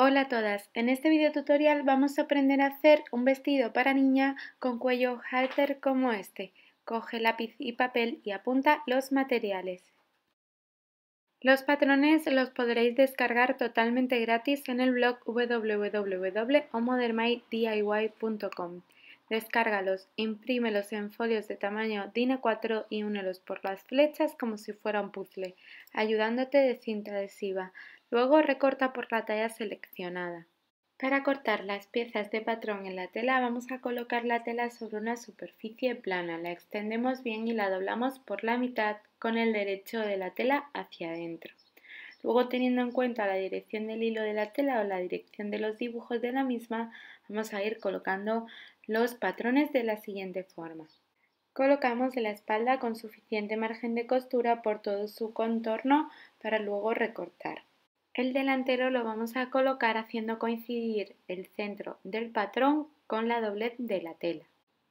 Hola a todas, en este video tutorial vamos a aprender a hacer un vestido para niña con cuello halter como este. Coge lápiz y papel y apunta los materiales. Los patrones los podréis descargar totalmente gratis en el blog www.omodermaidiy.com. Descárgalos, imprímelos en folios de tamaño DIN A4 y únelos por las flechas como si fuera un puzzle, ayudándote de cinta adhesiva. Luego recorta por la talla seleccionada. Para cortar las piezas de patrón en la tela vamos a colocar la tela sobre una superficie plana, la extendemos bien y la doblamos por la mitad con el derecho de la tela hacia adentro. Luego teniendo en cuenta la dirección del hilo de la tela o la dirección de los dibujos de la misma, vamos a ir colocando los patrones de la siguiente forma. Colocamos la espalda con suficiente margen de costura por todo su contorno para luego recortar. El delantero lo vamos a colocar haciendo coincidir el centro del patrón con la doblez de la tela.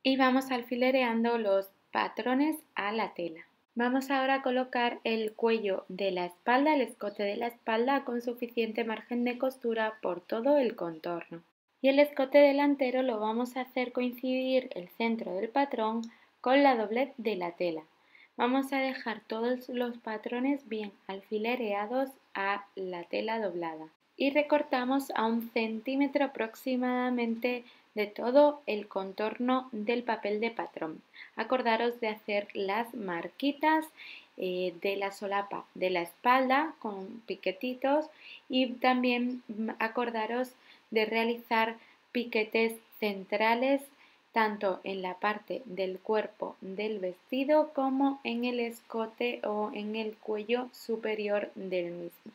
Y vamos alfilereando los patrones a la tela. Vamos ahora a colocar el cuello de la espalda, el escote de la espalda con suficiente margen de costura por todo el contorno. Y el escote delantero lo vamos a hacer coincidir el centro del patrón con la doblez de la tela. Vamos a dejar todos los patrones bien alfilereados la tela doblada y recortamos a un centímetro aproximadamente de todo el contorno del papel de patrón. Acordaros de hacer las marquitas eh, de la solapa de la espalda con piquetitos y también mm, acordaros de realizar piquetes centrales tanto en la parte del cuerpo del vestido como en el escote o en el cuello superior del mismo.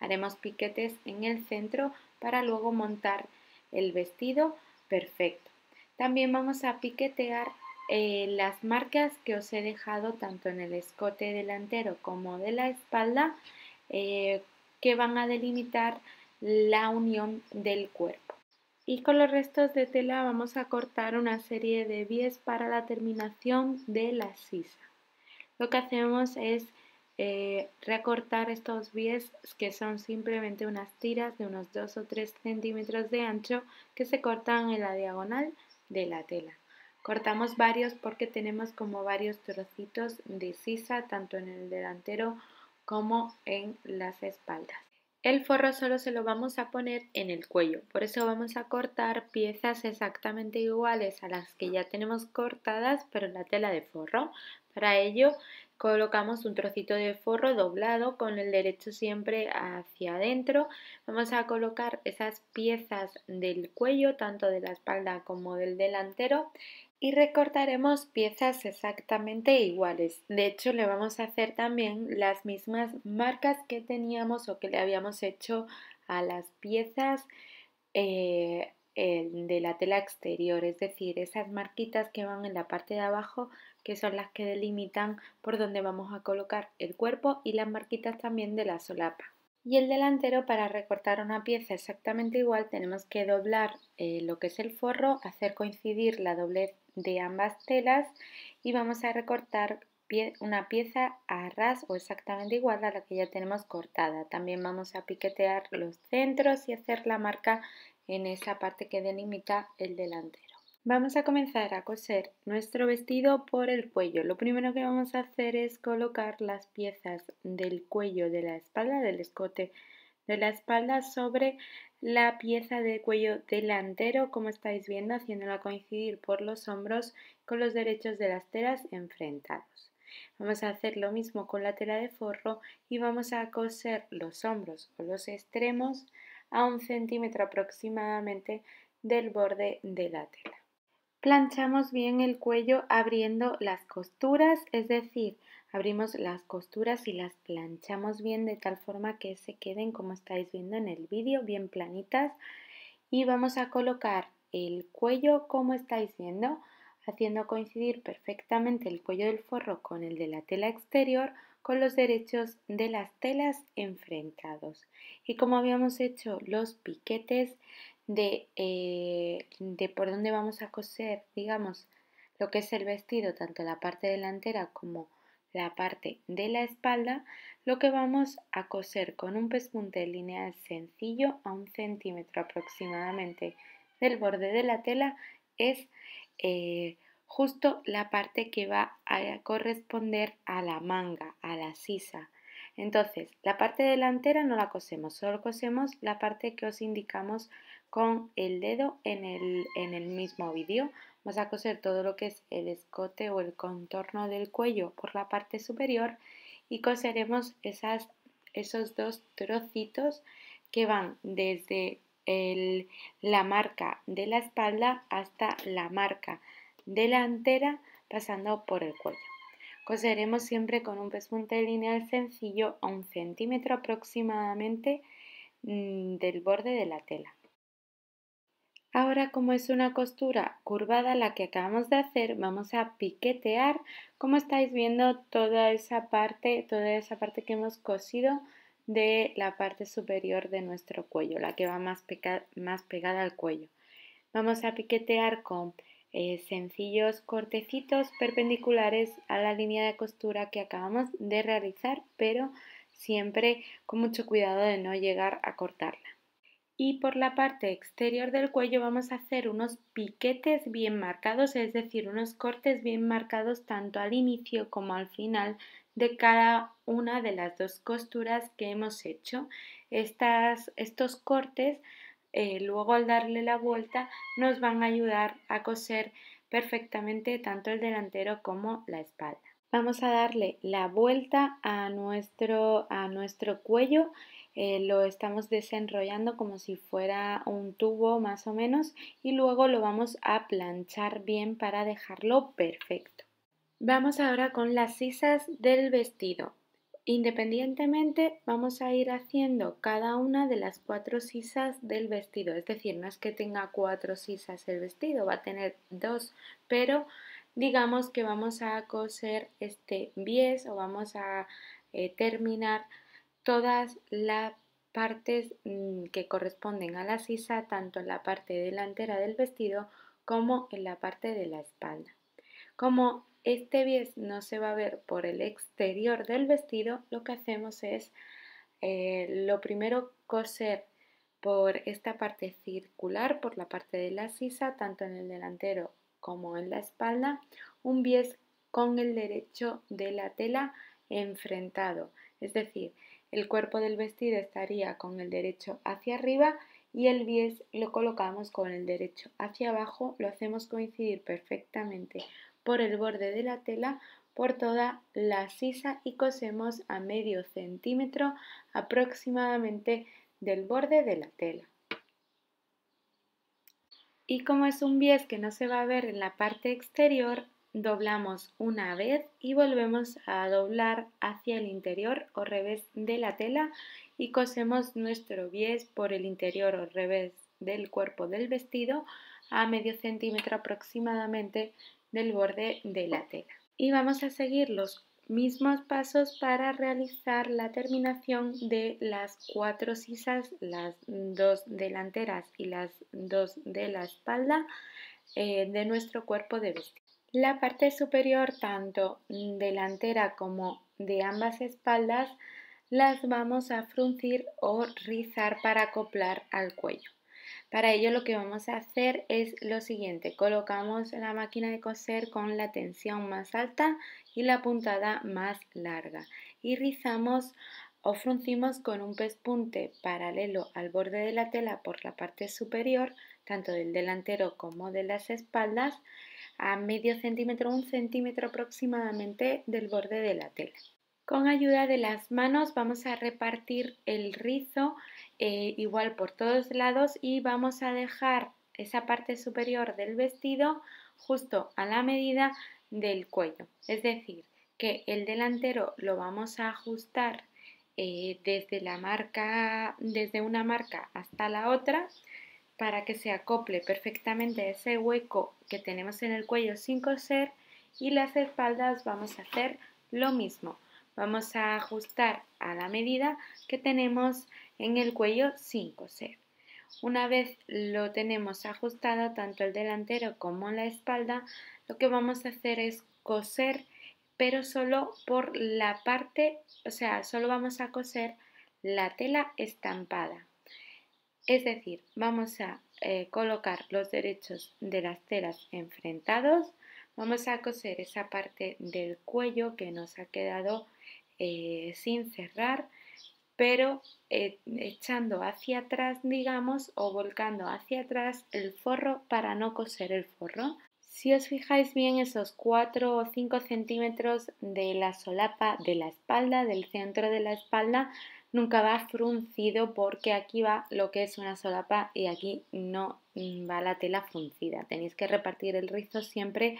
Haremos piquetes en el centro para luego montar el vestido perfecto. También vamos a piquetear eh, las marcas que os he dejado tanto en el escote delantero como de la espalda eh, que van a delimitar la unión del cuerpo. Y con los restos de tela vamos a cortar una serie de bies para la terminación de la sisa. Lo que hacemos es eh, recortar estos pies que son simplemente unas tiras de unos 2 o 3 centímetros de ancho que se cortan en la diagonal de la tela. Cortamos varios porque tenemos como varios trocitos de sisa tanto en el delantero como en las espaldas. El forro solo se lo vamos a poner en el cuello, por eso vamos a cortar piezas exactamente iguales a las que ya tenemos cortadas pero en la tela de forro. Para ello colocamos un trocito de forro doblado con el derecho siempre hacia adentro. Vamos a colocar esas piezas del cuello, tanto de la espalda como del delantero, y recortaremos piezas exactamente iguales. De hecho, le vamos a hacer también las mismas marcas que teníamos o que le habíamos hecho a las piezas eh, de la tela exterior, es decir, esas marquitas que van en la parte de abajo que son las que delimitan por donde vamos a colocar el cuerpo y las marquitas también de la solapa. Y el delantero para recortar una pieza exactamente igual tenemos que doblar eh, lo que es el forro, hacer coincidir la doblez de ambas telas y vamos a recortar una pieza a ras o exactamente igual a la que ya tenemos cortada. También vamos a piquetear los centros y hacer la marca en esa parte que delimita el delantero. Vamos a comenzar a coser nuestro vestido por el cuello. Lo primero que vamos a hacer es colocar las piezas del cuello de la espalda, del escote de la espalda sobre la pieza de cuello delantero, como estáis viendo, haciéndola coincidir por los hombros con los derechos de las telas enfrentados. Vamos a hacer lo mismo con la tela de forro y vamos a coser los hombros o los extremos a un centímetro aproximadamente del borde de la tela. Planchamos bien el cuello abriendo las costuras, es decir, Abrimos las costuras y las planchamos bien de tal forma que se queden como estáis viendo en el vídeo, bien planitas. Y vamos a colocar el cuello como estáis viendo, haciendo coincidir perfectamente el cuello del forro con el de la tela exterior con los derechos de las telas enfrentados. Y como habíamos hecho los piquetes de, eh, de por dónde vamos a coser, digamos, lo que es el vestido, tanto la parte delantera como la parte de la espalda, lo que vamos a coser con un pespunte lineal sencillo a un centímetro aproximadamente del borde de la tela es eh, justo la parte que va a corresponder a la manga, a la sisa. Entonces, la parte delantera no la cosemos, solo cosemos la parte que os indicamos con el dedo en el mismo vídeo Vamos a coser todo lo que es el escote o el contorno del cuello por la parte superior y coseremos esas, esos dos trocitos que van desde la marca de la espalda hasta la marca delantera pasando por el cuello. Coseremos siempre con un pespunte lineal sencillo a un centímetro aproximadamente mm, del borde de la tela. Ahora como es una costura curvada la que acabamos de hacer, vamos a piquetear como estáis viendo toda esa parte, toda esa parte que hemos cosido de la parte superior de nuestro cuello, la que va más, pegada al cuello. Vamos a piquetear con eh, sencillos cortecitos perpendiculares a la línea de costura que acabamos de realizar, pero siempre con mucho cuidado de no llegar a cortarla y por la parte exterior del cuello vamos a hacer unos piquetes bien marcados, es decir, unos cortes bien marcados tanto al inicio como al final de cada una de las dos costuras que hemos hecho. Estas, estos cortes, eh, luego al darle la vuelta, nos van a ayudar a coser perfectamente tanto el delantero como la espalda. Vamos a darle la vuelta a nuestro, a nuestro cuello eh, lo estamos desenrollando como si fuera un tubo más o menos y luego lo vamos a planchar bien para dejarlo perfecto. Vamos ahora con las sisas del vestido. Independientemente vamos a ir haciendo cada una de las cuatro sisas del vestido, es decir, no es que tenga cuatro sisas el vestido, va a tener dos, pero digamos que vamos a coser este bies o vamos a eh, terminar todas las partes mm, que corresponden a la sisa, tanto en la parte delantera del vestido como en la parte de la espalda. Como este bies no se va a ver por el exterior del vestido, lo que hacemos es eh, lo primero coser por esta parte circular, por la parte de la sisa, tanto en el delantero como en la espalda, un bies con el derecho de la tela enfrentado, es decir, el cuerpo del vestido estaría con el derecho hacia arriba y el bies lo colocamos con el derecho hacia abajo, lo hacemos coincidir perfectamente por el borde de la tela por toda la sisa y cosemos a medio centímetro aproximadamente del borde de la tela. Y como es un bies que no se va a ver en la parte exterior, doblamos una vez y volvemos a doblar hacia el interior o revés de la tela y cosemos nuestro bies por el interior o revés del cuerpo del vestido a medio centímetro aproximadamente del borde de la tela. Y vamos a seguir los mismos pasos para realizar la terminación de las cuatro sisas, las dos delanteras y las dos de la espalda eh, de nuestro cuerpo de vestido. La parte superior, tanto delantera como de ambas espaldas, las vamos a fruncir o rizar para acoplar al cuello. Para ello lo que vamos a hacer es lo siguiente, colocamos la máquina de coser con la tensión más alta y la puntada más larga y rizamos o fruncimos con un pespunte paralelo al borde de la tela por la parte superior, tanto del delantero como de las espaldas a medio centímetro, un centímetro aproximadamente del borde de la tela. Con ayuda de las manos vamos a repartir el rizo eh, igual por todos lados y vamos a dejar esa parte superior del vestido justo a la medida del cuello. Es decir, que el delantero lo vamos a ajustar eh, desde la marca, desde una marca hasta la otra para que se acople perfectamente ese hueco que tenemos en el cuello sin coser y las espaldas vamos a hacer lo mismo. Vamos a ajustar a la medida que tenemos en el cuello sin coser. Una vez lo tenemos ajustado tanto el delantero como la espalda, lo que vamos a hacer es coser pero solo por la parte, o sea, solo vamos a coser la tela estampada. Es decir, vamos a eh, colocar los derechos de las telas enfrentados, vamos a coser esa parte del cuello que nos ha quedado eh, sin cerrar, pero eh, echando hacia atrás, digamos, o volcando hacia atrás el forro para no coser el forro. Si os fijáis bien, esos 4 o 5 centímetros de la solapa de la espalda, del centro de la espalda, nunca va fruncido porque aquí va lo que es una solapa y aquí no mm, va la tela fruncida. Tenéis que repartir el rizo siempre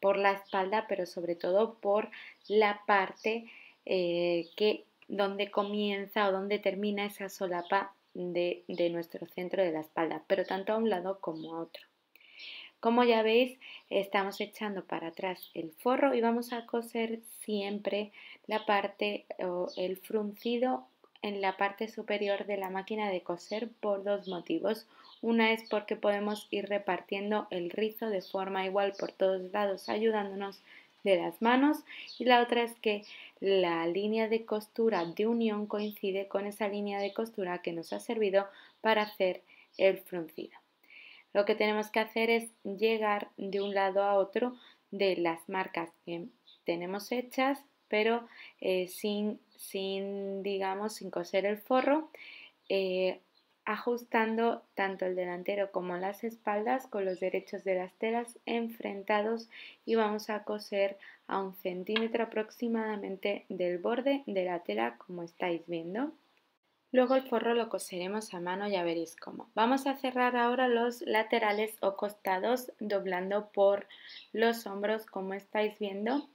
por la espalda, pero sobre todo por la parte eh, que donde comienza o donde termina esa solapa de, de nuestro centro de la espalda, pero tanto a un lado como a otro. Como ya veis, estamos echando para atrás el forro y vamos a coser siempre la parte o el fruncido en la parte superior de la máquina de coser por dos motivos. Una es porque podemos ir repartiendo el rizo de forma igual por todos lados ayudándonos de las manos y la otra es que la línea de costura de unión coincide con esa línea de costura que nos ha servido para hacer el fruncido. Lo que tenemos que hacer es llegar de un lado a otro de las marcas que tenemos hechas pero eh, sin sin, digamos, sin coser el forro, eh, ajustando tanto el delantero como las espaldas con los derechos de las telas enfrentados y vamos a coser a un centímetro aproximadamente del borde de la tela como estáis viendo. Luego el forro lo coseremos a mano, ya veréis cómo. Vamos a cerrar ahora los laterales o costados doblando por los hombros como estáis viendo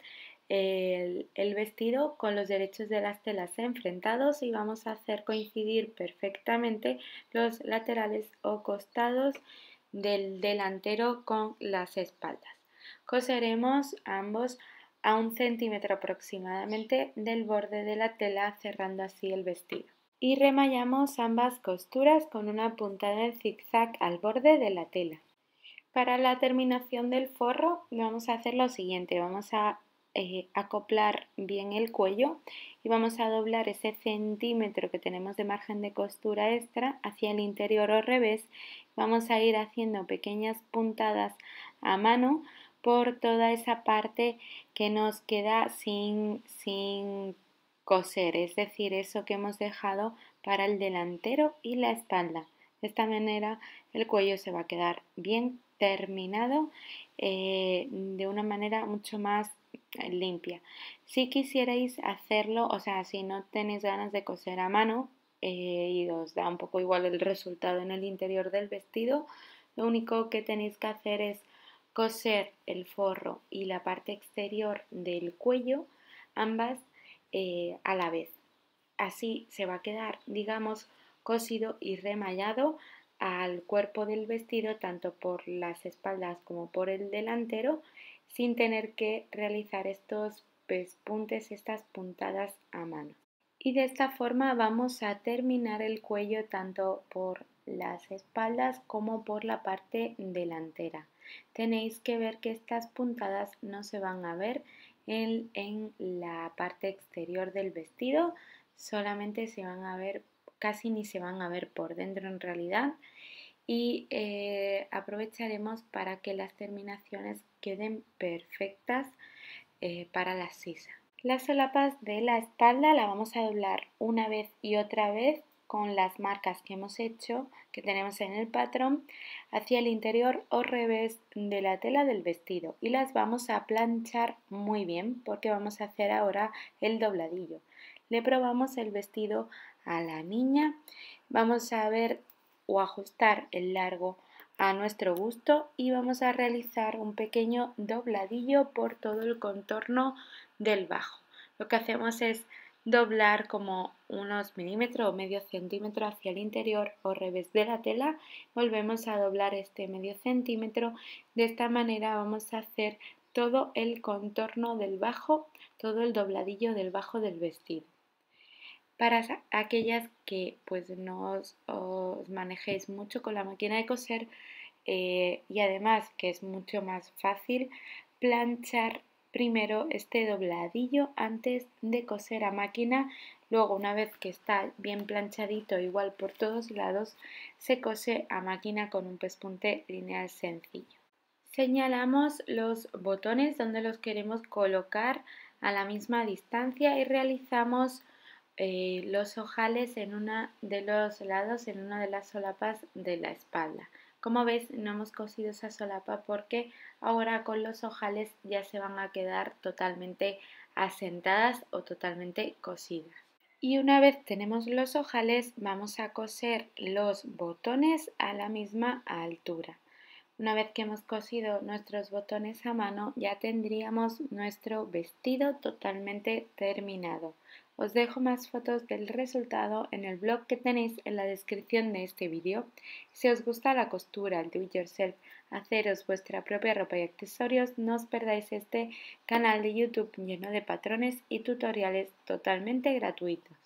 el, vestido con los derechos de las telas enfrentados y vamos a hacer coincidir perfectamente los laterales o costados del delantero con las espaldas. Coseremos ambos a un centímetro aproximadamente del borde de la tela cerrando así el vestido. Y remallamos ambas costuras con una puntada en zigzag al borde de la tela. Para la terminación del forro vamos a hacer lo siguiente, vamos a eh, acoplar bien el cuello y vamos a doblar ese centímetro que tenemos de margen de costura extra hacia el interior o revés. Vamos a ir haciendo pequeñas puntadas a mano por toda esa parte que nos queda sin, sin coser, es decir, eso que hemos dejado para el delantero y la espalda. De esta manera el cuello se va a quedar bien terminado eh, de una manera mucho más limpia. Si quisierais hacerlo, o sea, si no tenéis ganas de coser a mano eh, y os da un poco igual el resultado en el interior del vestido, lo único que tenéis que hacer es coser el forro y la parte exterior del cuello, ambas eh, a la vez. Así se va a quedar, digamos, cosido y remallado al cuerpo del vestido, tanto por las espaldas como por el delantero, sin tener que realizar estos pespuntes, estas puntadas a mano. Y de esta forma vamos a terminar el cuello tanto por las espaldas como por la parte delantera. Tenéis que ver que estas puntadas no se van a ver en, la parte exterior del vestido, solamente se van a ver, casi ni se van a ver por dentro en realidad y eh, aprovecharemos para que las terminaciones queden perfectas eh, para la sisa. Las solapas de la espalda la vamos a doblar una vez y otra vez con las marcas que hemos hecho, que tenemos en el patrón, hacia el interior o revés de la tela del vestido y las vamos a planchar muy bien porque vamos a hacer ahora el dobladillo. Le probamos el vestido a la niña, vamos a ver o ajustar el largo a nuestro gusto y vamos a realizar un pequeño dobladillo por todo el contorno del bajo. Lo que hacemos es doblar como unos milímetros o medio centímetro hacia el interior o revés de la tela. Volvemos a doblar este medio centímetro. De esta manera vamos a hacer todo el contorno del bajo, todo el dobladillo del bajo del vestido. Para aquellas que pues no os, manejéis mucho con la máquina de coser eh, y además que es mucho más fácil planchar primero este dobladillo antes de coser a máquina. Luego, una vez que está bien planchadito, igual por todos lados, se cose a máquina con un pespunte lineal sencillo. Señalamos los botones donde los queremos colocar a la misma distancia y realizamos eh, los ojales en uno de los lados, en una de las solapas de la espalda. Como ves, no hemos cosido esa solapa porque ahora con los ojales ya se van a quedar totalmente asentadas o totalmente cosidas. Y una vez tenemos los ojales, vamos a coser los botones a la misma altura. Una vez que hemos cosido nuestros botones a mano, ya tendríamos nuestro vestido totalmente terminado. Os dejo más fotos del resultado en el blog que tenéis en la descripción de este vídeo. Si os gusta la costura, el do-it-yourself, haceros vuestra propia ropa y accesorios, no os perdáis este canal de YouTube lleno de patrones y tutoriales totalmente gratuitos.